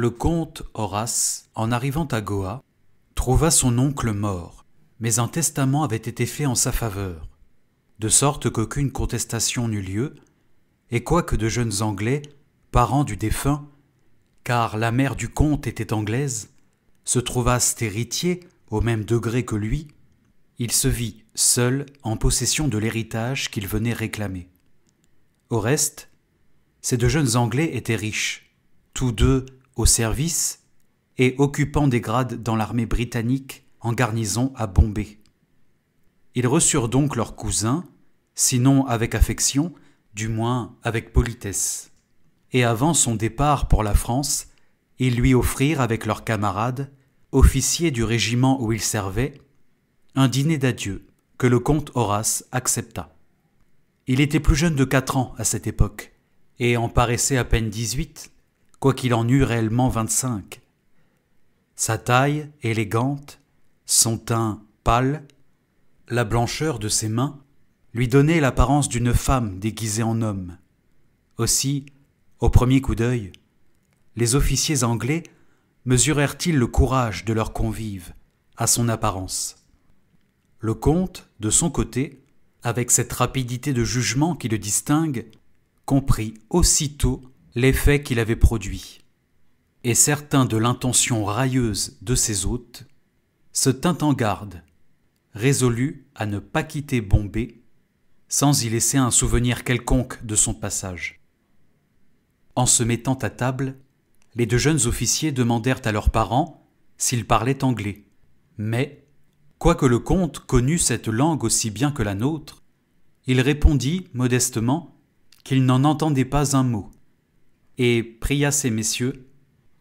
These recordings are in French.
le comte Horace, en arrivant à Goa, trouva son oncle mort, mais un testament avait été fait en sa faveur, de sorte qu'aucune contestation n'eut lieu, et quoique de jeunes Anglais, parents du défunt, car la mère du comte était anglaise, se trouvassent héritiers au même degré que lui, il se vit seul en possession de l'héritage qu'il venait réclamer. Au reste, ces deux jeunes Anglais étaient riches, tous deux au service et occupant des grades dans l'armée britannique en garnison à Bombay. Ils reçurent donc leur cousin, sinon avec affection, du moins avec politesse. Et avant son départ pour la France, ils lui offrirent avec leurs camarades, officiers du régiment où il servait, un dîner d'adieu que le comte Horace accepta. Il était plus jeune de quatre ans à cette époque, et en paraissait à peine dix-huit, quoiqu'il en eût réellement vingt-cinq. Sa taille, élégante, son teint pâle, la blancheur de ses mains, lui donnaient l'apparence d'une femme déguisée en homme. Aussi, au premier coup d'œil, les officiers anglais mesurèrent-ils le courage de leur convive à son apparence. Le comte, de son côté, avec cette rapidité de jugement qui le distingue, comprit aussitôt l'effet qu'il avait produit. Et certain de l'intention railleuse de ses hôtes, se tint en garde, résolu à ne pas quitter Bombay sans y laisser un souvenir quelconque de son passage. En se mettant à table, les deux jeunes officiers demandèrent à leurs parents s'ils parlaient anglais. Mais, quoique le comte connût cette langue aussi bien que la nôtre, il répondit modestement qu'il n'en entendait pas un mot et pria ces messieurs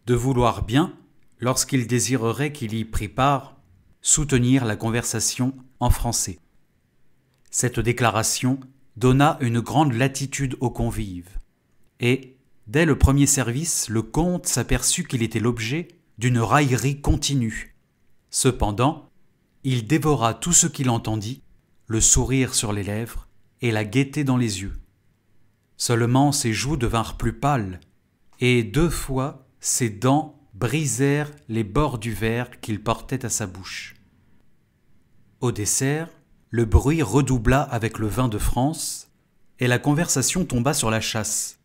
de vouloir bien, lorsqu'ils désireraient qu'il y prît part, soutenir la conversation en français. Cette déclaration donna une grande latitude aux convives, et, dès le premier service, le comte s'aperçut qu'il était l'objet d'une raillerie continue. Cependant, il dévora tout ce qu'il entendit, le sourire sur les lèvres et la gaieté dans les yeux. Seulement ses joues devinrent plus pâles et deux fois ses dents brisèrent les bords du verre qu'il portait à sa bouche. Au dessert, le bruit redoubla avec le vin de France, et la conversation tomba sur la chasse.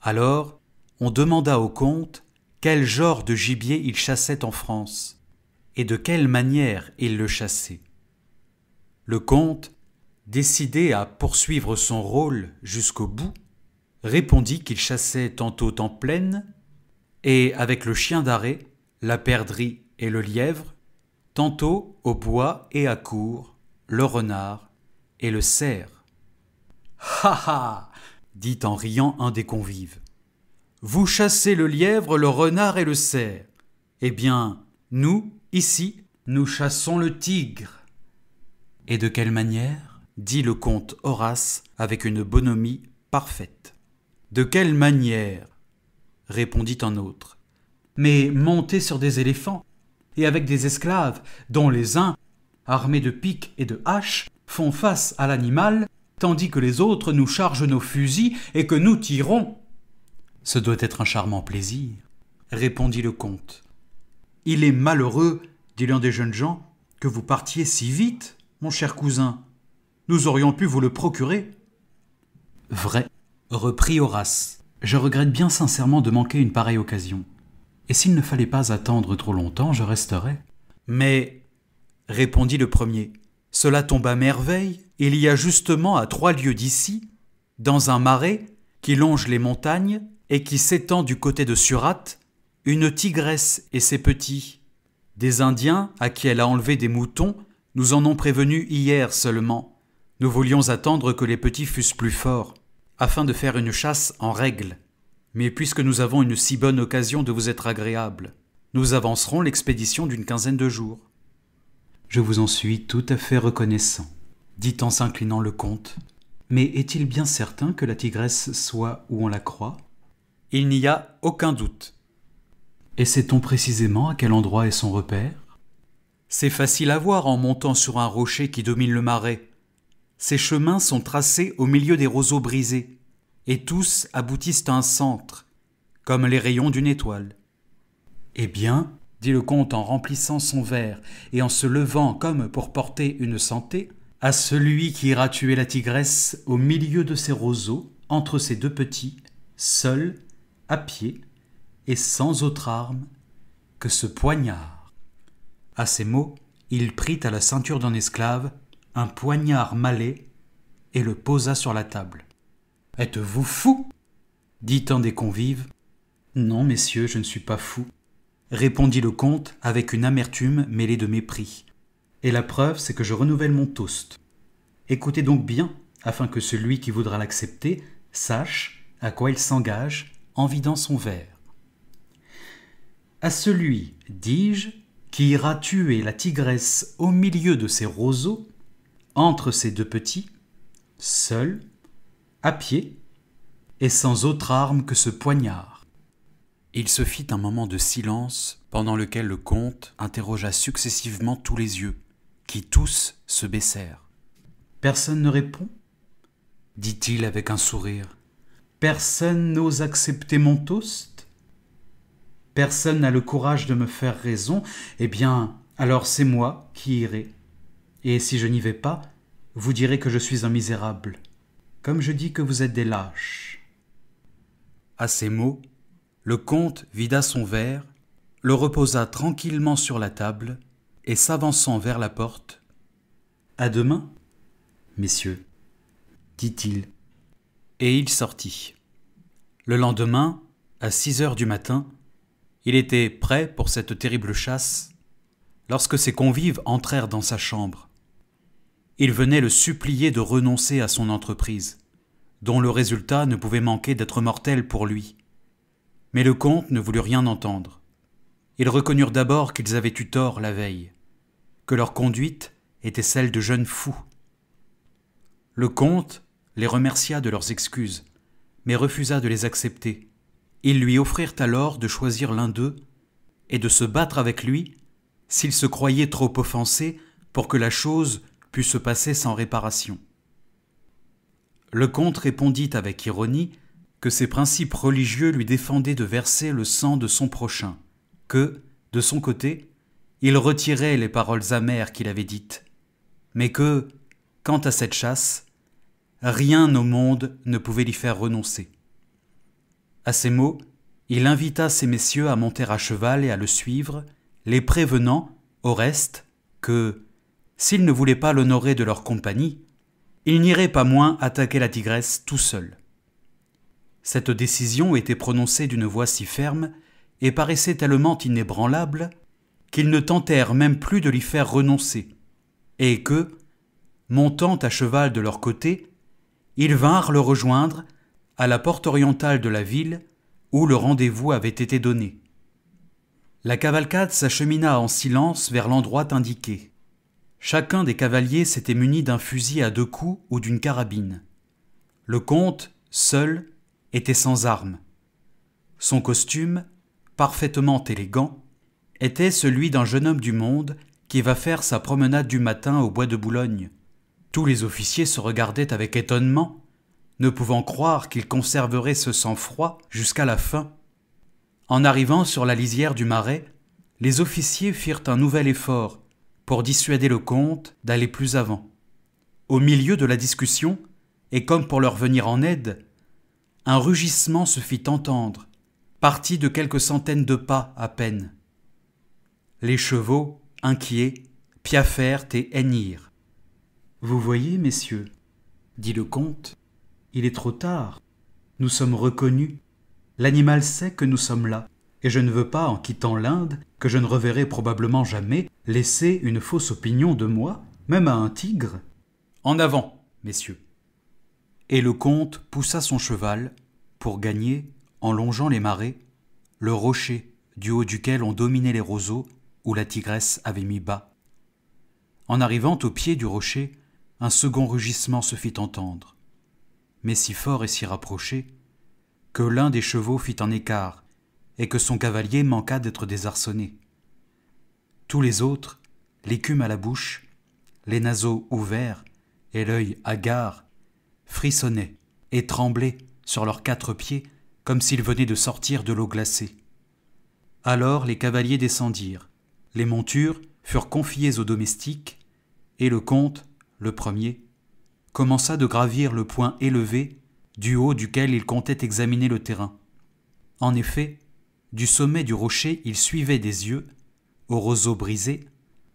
Alors, on demanda au comte quel genre de gibier il chassait en France, et de quelle manière il le chassait. Le comte, décidé à poursuivre son rôle jusqu'au bout, répondit qu'il chassait tantôt en plaine, et avec le chien d'arrêt, la perdrix et le lièvre, tantôt au bois et à court, le renard et le cerf. Ha ha dit en riant un des convives. Vous chassez le lièvre, le renard et le cerf. Eh bien, nous, ici, nous chassons le tigre. Et de quelle manière dit le comte Horace avec une bonhomie parfaite. De quelle manière répondit un autre. Mais monter sur des éléphants, et avec des esclaves, dont les uns, armés de piques et de haches, font face à l'animal, tandis que les autres nous chargent nos fusils et que nous tirons. Ce doit être un charmant plaisir, répondit le comte. Il est malheureux, dit l'un des jeunes gens, que vous partiez si vite, mon cher cousin. Nous aurions pu vous le procurer. Vrai, reprit Horace. Je regrette bien sincèrement de manquer une pareille occasion. Et s'il ne fallait pas attendre trop longtemps, je resterais. Mais, répondit le premier, cela tombe à merveille. Il y a justement à trois lieues d'ici, dans un marais qui longe les montagnes et qui s'étend du côté de Surat, une tigresse et ses petits. Des Indiens, à qui elle a enlevé des moutons, nous en ont prévenu hier seulement. Nous voulions attendre que les petits fussent plus forts afin de faire une chasse en règle. Mais puisque nous avons une si bonne occasion de vous être agréable, nous avancerons l'expédition d'une quinzaine de jours. Je vous en suis tout à fait reconnaissant, dit en s'inclinant le comte. Mais est-il bien certain que la tigresse soit où on la croit Il n'y a aucun doute. Et sait-on précisément à quel endroit est son repère C'est facile à voir en montant sur un rocher qui domine le marais. Ces chemins sont tracés au milieu des roseaux brisés, et tous aboutissent à un centre, comme les rayons d'une étoile. Eh bien, dit le comte en remplissant son verre et en se levant comme pour porter une santé, à celui qui ira tuer la tigresse au milieu de ses roseaux, entre ses deux petits, seul, à pied, et sans autre arme que ce poignard. À ces mots, il prit à la ceinture d'un esclave un poignard mallet, et le posa sur la table. Êtes-vous fou dit un des convives. Non, messieurs, je ne suis pas fou, répondit le comte avec une amertume mêlée de mépris. Et la preuve, c'est que je renouvelle mon toast. Écoutez donc bien, afin que celui qui voudra l'accepter sache à quoi il s'engage en vidant son verre. À celui, dis-je, qui ira tuer la tigresse au milieu de ses roseaux, entre ces deux petits, seul, à pied, et sans autre arme que ce poignard. Il se fit un moment de silence pendant lequel le comte interrogea successivement tous les yeux, qui tous se baissèrent. Personne ne répond dit-il avec un sourire. Personne n'ose accepter mon toast Personne n'a le courage de me faire raison Eh bien, alors c'est moi qui irai et si je n'y vais pas, vous direz que je suis un misérable, comme je dis que vous êtes des lâches. À ces mots, le comte vida son verre, le reposa tranquillement sur la table, et s'avançant vers la porte, À demain, messieurs, dit-il. Et il sortit. Le lendemain, à six heures du matin, il était prêt pour cette terrible chasse, lorsque ses convives entrèrent dans sa chambre il venait le supplier de renoncer à son entreprise, dont le résultat ne pouvait manquer d'être mortel pour lui. Mais le comte ne voulut rien entendre. Ils reconnurent d'abord qu'ils avaient eu tort la veille, que leur conduite était celle de jeunes fous. Le comte les remercia de leurs excuses, mais refusa de les accepter. Ils lui offrirent alors de choisir l'un d'eux et de se battre avec lui s'il se croyait trop offensé pour que la chose put se passer sans réparation. Le comte répondit avec ironie que ses principes religieux lui défendaient de verser le sang de son prochain, que, de son côté, il retirait les paroles amères qu'il avait dites, mais que, quant à cette chasse, rien au monde ne pouvait l'y faire renoncer. À ces mots, il invita ses messieurs à monter à cheval et à le suivre, les prévenant, au reste, que, s'ils ne voulaient pas l'honorer de leur compagnie, ils n'iraient pas moins attaquer la tigresse tout seul. Cette décision était prononcée d'une voix si ferme et paraissait tellement inébranlable qu'ils ne tentèrent même plus de l'y faire renoncer, et que, montant à cheval de leur côté, ils vinrent le rejoindre à la porte orientale de la ville où le rendez-vous avait été donné. La cavalcade s'achemina en silence vers l'endroit indiqué. Chacun des cavaliers s'était muni d'un fusil à deux coups ou d'une carabine. Le comte, seul, était sans armes. Son costume, parfaitement élégant, était celui d'un jeune homme du monde qui va faire sa promenade du matin au bois de Boulogne. Tous les officiers se regardaient avec étonnement, ne pouvant croire qu'il conserverait ce sang-froid jusqu'à la fin. En arrivant sur la lisière du marais, les officiers firent un nouvel effort pour dissuader le comte d'aller plus avant. Au milieu de la discussion, et comme pour leur venir en aide, un rugissement se fit entendre, parti de quelques centaines de pas à peine. Les chevaux, inquiets, piaffèrent et hennirent. Vous voyez, messieurs, dit le comte, il est trop tard. Nous sommes reconnus. L'animal sait que nous sommes là et je ne veux pas, en quittant l'Inde, que je ne reverrai probablement jamais, laisser une fausse opinion de moi, même à un tigre. En avant, messieurs. Et le comte poussa son cheval pour gagner, en longeant les marais, le rocher du haut duquel on dominait les roseaux où la tigresse avait mis bas. En arrivant au pied du rocher, un second rugissement se fit entendre, mais si fort et si rapproché que l'un des chevaux fit un écart et que son cavalier manqua d'être désarçonné. Tous les autres, l'écume à la bouche, les naseaux ouverts et l'œil hagard, frissonnaient et tremblaient sur leurs quatre pieds comme s'ils venaient de sortir de l'eau glacée. Alors les cavaliers descendirent, les montures furent confiées aux domestiques, et le comte, le premier, commença de gravir le point élevé du haut duquel il comptait examiner le terrain. En effet, du sommet du rocher, il suivait des yeux, au roseau brisé,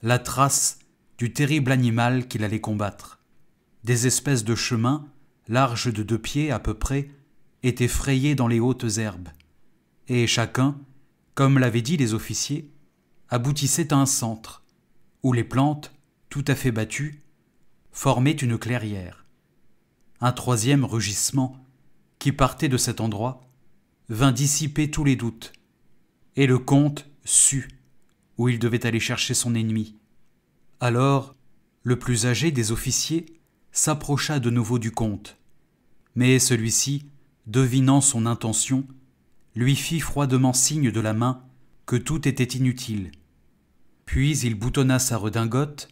la trace du terrible animal qu'il allait combattre. Des espèces de chemins, larges de deux pieds à peu près, étaient frayés dans les hautes herbes. Et chacun, comme l'avaient dit les officiers, aboutissait à un centre, où les plantes, tout à fait battues, formaient une clairière. Un troisième rugissement, qui partait de cet endroit, vint dissiper tous les doutes et le comte sut où il devait aller chercher son ennemi. Alors, le plus âgé des officiers s'approcha de nouveau du comte. Mais celui-ci, devinant son intention, lui fit froidement signe de la main que tout était inutile. Puis il boutonna sa redingote,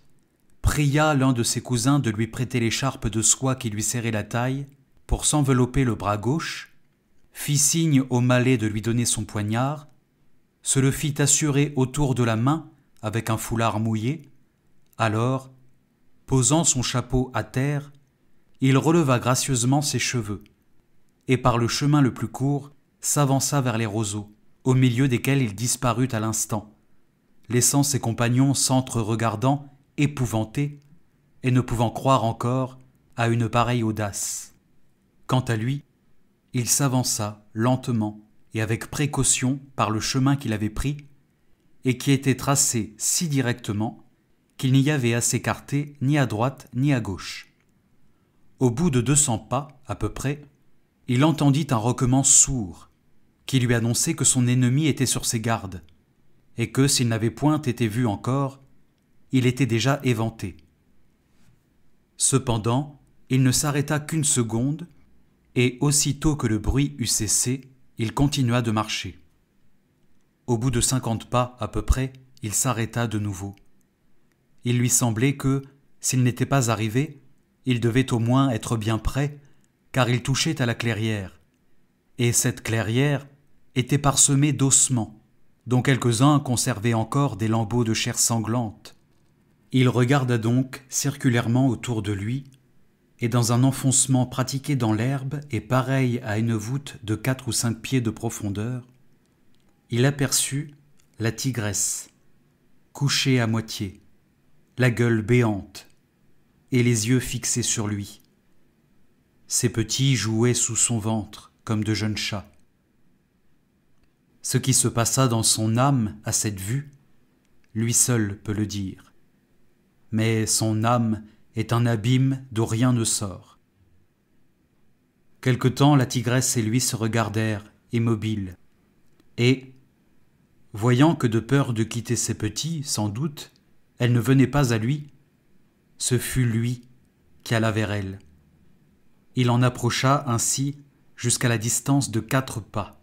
pria l'un de ses cousins de lui prêter l'écharpe de soie qui lui serrait la taille pour s'envelopper le bras gauche, fit signe au malais de lui donner son poignard, se le fit assurer autour de la main avec un foulard mouillé, alors, posant son chapeau à terre, il releva gracieusement ses cheveux, et par le chemin le plus court, s'avança vers les roseaux, au milieu desquels il disparut à l'instant, laissant ses compagnons s'entre-regardant, épouvantés, et ne pouvant croire encore à une pareille audace. Quant à lui, il s'avança lentement, et avec précaution par le chemin qu'il avait pris, et qui était tracé si directement qu'il n'y avait à s'écarter ni à droite ni à gauche. Au bout de deux cents pas, à peu près, il entendit un roquement sourd, qui lui annonçait que son ennemi était sur ses gardes, et que, s'il n'avait point été vu encore, il était déjà éventé. Cependant, il ne s'arrêta qu'une seconde, et aussitôt que le bruit eut cessé, il continua de marcher. Au bout de cinquante pas à peu près, il s'arrêta de nouveau. Il lui semblait que, s'il n'était pas arrivé, il devait au moins être bien près, car il touchait à la clairière. Et cette clairière était parsemée d'ossements, dont quelques-uns conservaient encore des lambeaux de chair sanglante. Il regarda donc circulairement autour de lui et dans un enfoncement pratiqué dans l'herbe et pareil à une voûte de quatre ou cinq pieds de profondeur, il aperçut la tigresse, couchée à moitié, la gueule béante et les yeux fixés sur lui. Ses petits jouaient sous son ventre comme de jeunes chats. Ce qui se passa dans son âme à cette vue, lui seul peut le dire. Mais son âme est un abîme d'où rien ne sort. Quelque temps la tigresse et lui se regardèrent, immobiles, et, voyant que de peur de quitter ses petits, sans doute, elle ne venait pas à lui, ce fut lui qui alla vers elle. Il en approcha ainsi jusqu'à la distance de quatre pas.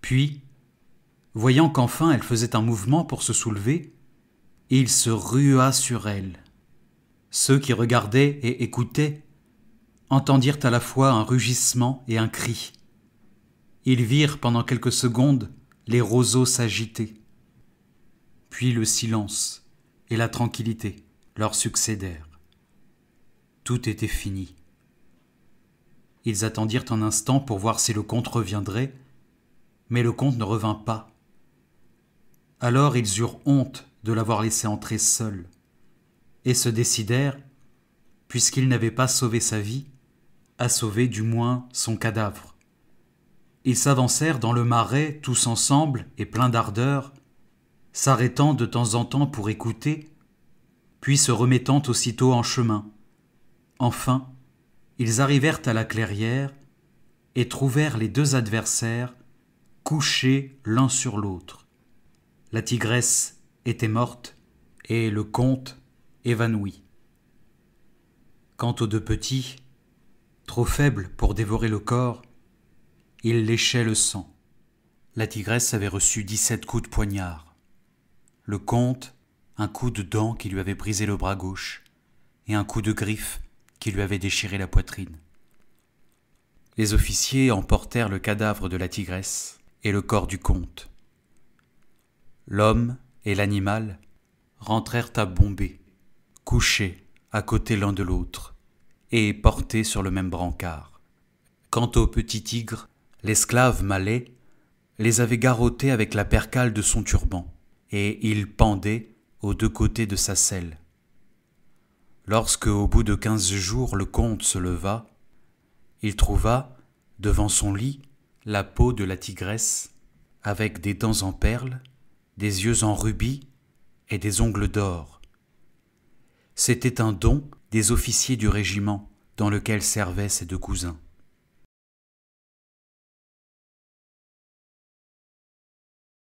Puis, voyant qu'enfin elle faisait un mouvement pour se soulever, il se rua sur elle. Ceux qui regardaient et écoutaient entendirent à la fois un rugissement et un cri. Ils virent pendant quelques secondes les roseaux s'agiter. Puis le silence et la tranquillité leur succédèrent. Tout était fini. Ils attendirent un instant pour voir si le comte reviendrait, mais le comte ne revint pas. Alors ils eurent honte de l'avoir laissé entrer seul et se décidèrent, puisqu'il n'avait pas sauvé sa vie, à sauver du moins son cadavre. Ils s'avancèrent dans le marais tous ensemble et pleins d'ardeur, s'arrêtant de temps en temps pour écouter, puis se remettant aussitôt en chemin. Enfin, ils arrivèrent à la clairière et trouvèrent les deux adversaires couchés l'un sur l'autre. La tigresse était morte et le comte évanoui. Quant aux deux petits, trop faibles pour dévorer le corps, ils léchaient le sang. La tigresse avait reçu dix-sept coups de poignard. Le comte, un coup de dent qui lui avait brisé le bras gauche, et un coup de griffe qui lui avait déchiré la poitrine. Les officiers emportèrent le cadavre de la tigresse et le corps du comte. L'homme et l'animal rentrèrent à Bombay, couchés à côté l'un de l'autre et portés sur le même brancard. Quant au petit tigre, l'esclave malais les avait garrottés avec la percale de son turban, et ils pendaient aux deux côtés de sa selle. Lorsque, au bout de quinze jours, le comte se leva, il trouva, devant son lit, la peau de la tigresse, avec des dents en perles, des yeux en rubis et des ongles d'or, c'était un don des officiers du régiment dans lequel servaient ses deux cousins.